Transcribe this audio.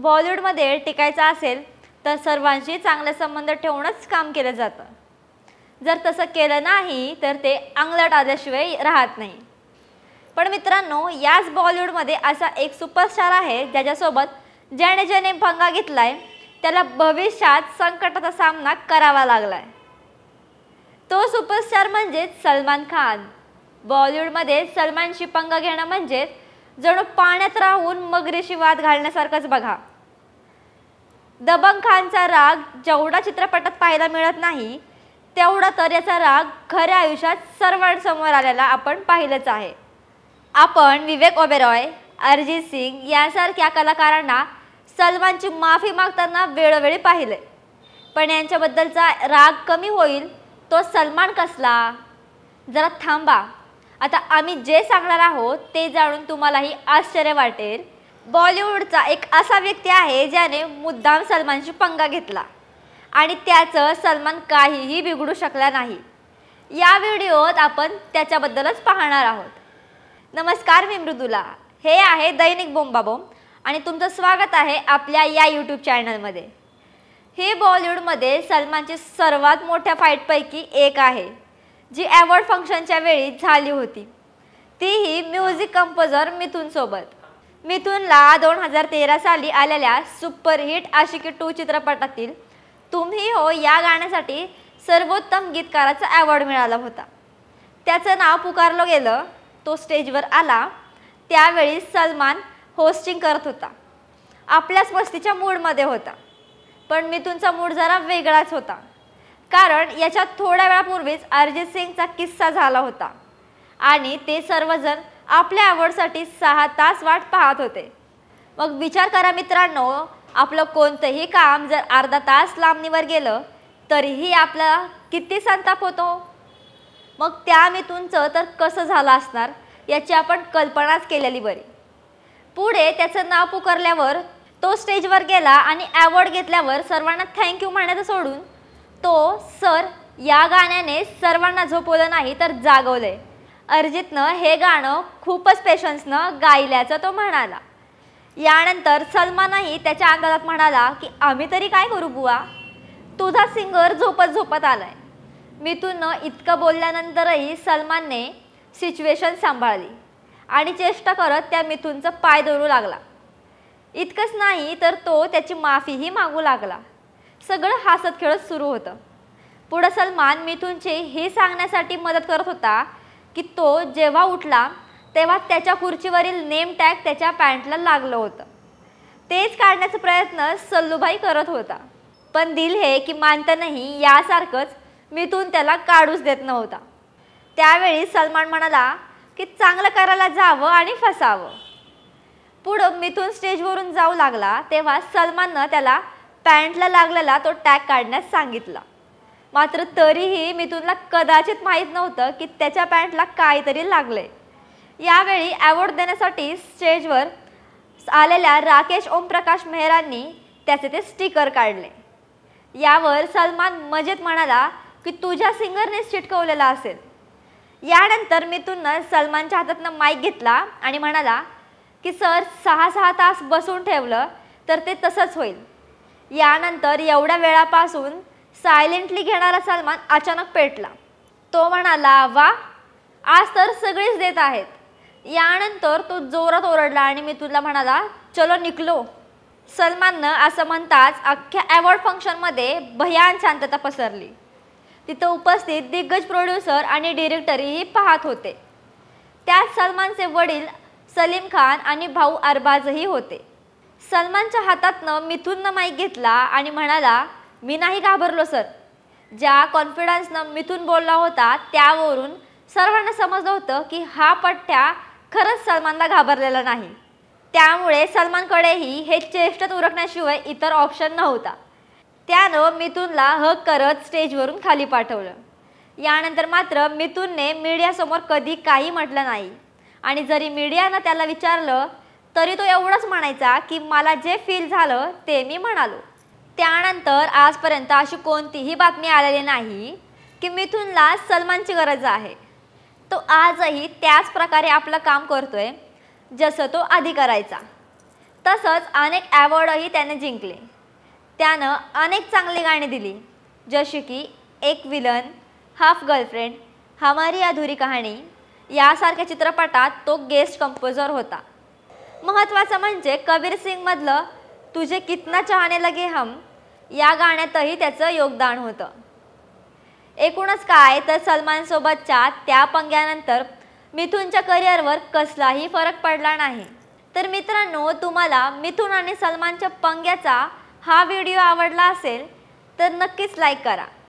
बॉलिवूडमध्ये टिकायचं असेल तर सर्वांशी चांगले संबंध ठेवूनच काम केलं जातं जर तसं केलं नाही तर ते अंगलट आल्याशिवाय राहत नाही पण मित्रांनो याच बॉलिवूडमध्ये असा एक सुपरस्टार आहे ज्याच्यासोबत ज्याने ज्याने पंगा घेतला आहे त्याला भविष्यात संकटाचा सामना करावा लागला आहे तो सुपरस्टार म्हणजेच सलमान खान बॉलिवूडमध्ये सलमानशी पंगा घेणं म्हणजेच जणू पाण्यात राहून मगरीशी वाद घालण्यासारखंच बघा दबंग खानचा राग जेवढा चित्रपटात पाहायला मिळत नाही तेवढा तर याचा राग खऱ्या आयुष्यात सर्वांसमोर आलेला आपण पाहिलंच आहे आपण विवेक ओबेरॉय अरिजित सिंग यांसारख्या कलाकारांना सलमानची माफी मागताना वेळोवेळी पाहिले पण यांच्याबद्दलचा राग कमी होईल तो सलमान कसला जरा थांबा आता आम्ही जे सांगणार आहोत ते जाणून तुम्हालाही आश्चर्य वाटेल बॉलिवूडचा एक असा व्यक्ती आहे ज्याने मुद्दाम सलमानशी पंगा घेतला आणि त्याचं सलमान काहीही बिघडू शकला नाही या व्हिडिओत आपण त्याच्याबद्दलच पाहणार आहोत नमस्कार मी मृदुला हे आहे दैनिक बोंबाबोम आणि तुमचं स्वागत आहे आपल्या या यूट्यूब चॅनलमध्ये हे बॉलिवूडमध्ये सलमानचे सर्वात मोठ्या फाईटपैकी एक आहे जी अवॉर्ड फंक्शनच्या वेळी झाली होती तीही म्युझिक कंपोजर मिथूनसोबत मिथूनला दोन हजार तेरा साली आलेल्या सुपरहिट आशिकी टू चित्रपटातील तुम्ही हो या गाण्यासाठी सर्वोत्तम गीतकाराचा अवॉर्ड मिळाला होता त्याचं नाव पुकारलं गेलं तो स्टेजवर आला त्यावेळी सलमान होस्टिंग करत होता आपल्याच मस्तीच्या मूडमध्ये होता पण मिथूनचा मूड जरा वेगळाच होता कारण याच्या थोड्या वेळापूर्वीच अरिजित सिंगचा किस्सा झाला होता आणि ते सर्वजण आपल्या आवडसाठी सहा तास वाट पाहत होते मग विचार करा मित्रांनो आपलं कोणतंही काम जर अर्धा तास लांबणीवर गेलं तरीही आपला किती संताप होतो मग त्या मितूंचं तर कसं झालं असणार याची आपण कल्पनाच केलेली बरी पुढे त्याचं नाव पुकारल्यावर तो स्टेजवर गेला आणि अवॉर्ड घेतल्यावर सर्वांना थँक्यू म्हणायचं सोडून तो सर या गाण्याने सर्वांना झोपवलं नाही तर जागवले अर्जितनं हे गाणं खूपच पेशन्सनं गायल्याचं तो म्हणाला यानंतर सलमानही त्याच्या अंगात म्हणाला की आम्ही तरी काय करू बुवा तुझा सिंगर झोपत झोपत आलाय मिथूननं इतकं बोलल्यानंतरही सलमानने सिच्युएशन सांभाळली आणि चेष्टा करत त्या मिथूनचा पाय धरू लागला इतकंच नाही तर तो त्याची माफीही मागू लागला सगळं हसत खेळत सुरू होतं पुढं सलमान मिथूनचे हे सांगण्यासाठी मदत करत होता की तो जेव्हा उठला तेव्हा त्याच्या खुर्चीवरील नेम टॅग त्याच्या पॅन्टला लागलं होतं तेच काढण्याचा प्रयत्न सल्लूभाई करत होता पण दिल हे की मानता नाही यासारखंच मिथून त्याला काढूच देत नव्हता त्यावेळी सलमान म्हणाला की चांगलं करायला जावं आणि फसावं पुढं मिथून स्टेजवरून जाऊ लागला तेव्हा सलमाननं त्याला पॅन्टला लागलेला तो टॅग काढण्यास सांगितला मात्र तरीही मिथूनला कदाचित माहीत नव्हतं की त्याच्या पॅन्टला काहीतरी लागले यावेळी अवॉर्ड देण्यासाठी स्टेजवर आलेल्या राकेश ओमप्रकाश मेहरांनी त्याचे ते स्टिकर काढले यावर सलमान मजेत म्हणाला की तुझ्या सिंगरने चिटकवलेला असेल यानंतर मिथूननं सलमानच्या हातातनं माईक घेतला आणि म्हणाला की सर सहा सहा तास बसून ठेवलं तर ते तसंच होईल यानंतर एवढ्या वेळापासून सायलेंटली घेणारा सलमान अचानक पेटला तो म्हणाला वा आज तर सगळीच देत आहेत यानंतर तो जोरात ओरडला आणि मी तुला म्हणाला चलो निकलो सलमाननं असं म्हणताच अख्ख्या अवॉर्ड फंक्शनमध्ये भयान शांतता पसरली तिथं उपस्थित दिग्गज प्रोड्युसर आणि डिरेक्टरही पाहत होते त्यात सलमानचे वडील सलीम खान आणि भाऊ अरबाजही होते सलमानच्या हातातनं मिथूननं माईक घेतला आणि म्हणाला मी नाही घाबरलो सर ज्या कॉन्फिडन्सनं मिथून बोलला होता त्यावरून सर्वांना समजलं होतं की हा पठ्ठ्या खरंच सलमानला घाबरलेला नाही त्यामुळे सलमानकडेही हे चेष्टत उरकण्याशिवाय इतर ऑप्शन नव्हता त्यानं मिथूनला हक करत स्टेजवरून खाली पाठवलं यानंतर मात्र मिथूनने मीडियासमोर कधी काही म्हटलं नाही आणि जरी मीडियानं त्याला विचारलं तरी तो एवढंच म्हणायचा की मला जे फील झालं ते मी म्हणालो त्यानंतर आजपर्यंत अशी कोणतीही बातमी आलेली नाही की मिथूनला सलमानची गरज आहे तो आजही त्याच प्रकारे आपलं काम करतोय जसं तो आधी करायचा तसंच अनेक अवॉर्डही त्याने जिंकले त्यानं अनेक चांगली गाणी दिली जशी की एक विलन हाफ गर्लफ्रेंड हमारी अधुरी कहाणी यासारख्या चित्रपटात तो गेस्ट कंपोजर होता महत्त्वाचं म्हणजे कबीर सिंगमधलं तुझे कितना चाहने लगे हम या गाण्यातही त्याचं योगदान होतं एकूणच काय तर सलमानसोबतच्या त्या पंग्यानंतर मिथूनच्या करिअरवर कसलाही फरक पडला नाही तर मित्रांनो तुम्हाला मिथून आणि सलमानच्या पंग्याचा हा व्हिडिओ आवडला असेल तर नक्कीच लाईक करा